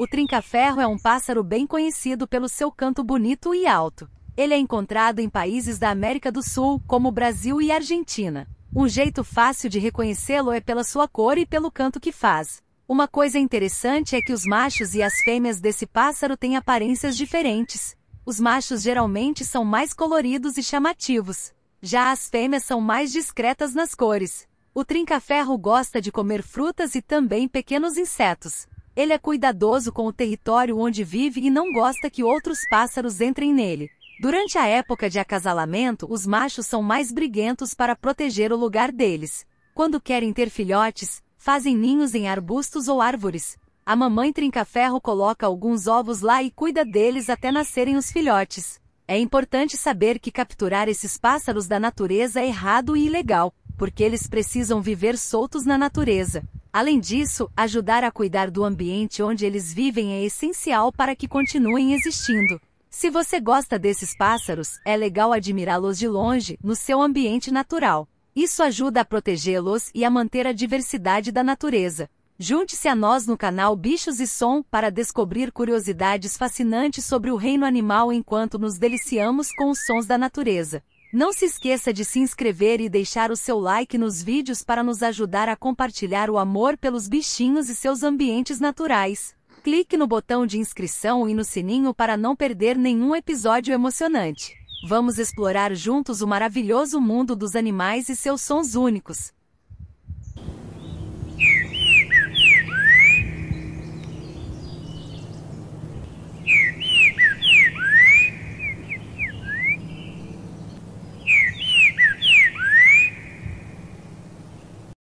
O trinca-ferro é um pássaro bem conhecido pelo seu canto bonito e alto. Ele é encontrado em países da América do Sul, como Brasil e Argentina. Um jeito fácil de reconhecê-lo é pela sua cor e pelo canto que faz. Uma coisa interessante é que os machos e as fêmeas desse pássaro têm aparências diferentes. Os machos geralmente são mais coloridos e chamativos. Já as fêmeas são mais discretas nas cores. O trinca-ferro gosta de comer frutas e também pequenos insetos. Ele é cuidadoso com o território onde vive e não gosta que outros pássaros entrem nele. Durante a época de acasalamento, os machos são mais briguentos para proteger o lugar deles. Quando querem ter filhotes, fazem ninhos em arbustos ou árvores. A mamãe trincaferro coloca alguns ovos lá e cuida deles até nascerem os filhotes. É importante saber que capturar esses pássaros da natureza é errado e ilegal, porque eles precisam viver soltos na natureza. Além disso, ajudar a cuidar do ambiente onde eles vivem é essencial para que continuem existindo. Se você gosta desses pássaros, é legal admirá-los de longe, no seu ambiente natural. Isso ajuda a protegê-los e a manter a diversidade da natureza. Junte-se a nós no canal Bichos e Som para descobrir curiosidades fascinantes sobre o reino animal enquanto nos deliciamos com os sons da natureza. Não se esqueça de se inscrever e deixar o seu like nos vídeos para nos ajudar a compartilhar o amor pelos bichinhos e seus ambientes naturais. Clique no botão de inscrição e no sininho para não perder nenhum episódio emocionante. Vamos explorar juntos o maravilhoso mundo dos animais e seus sons únicos.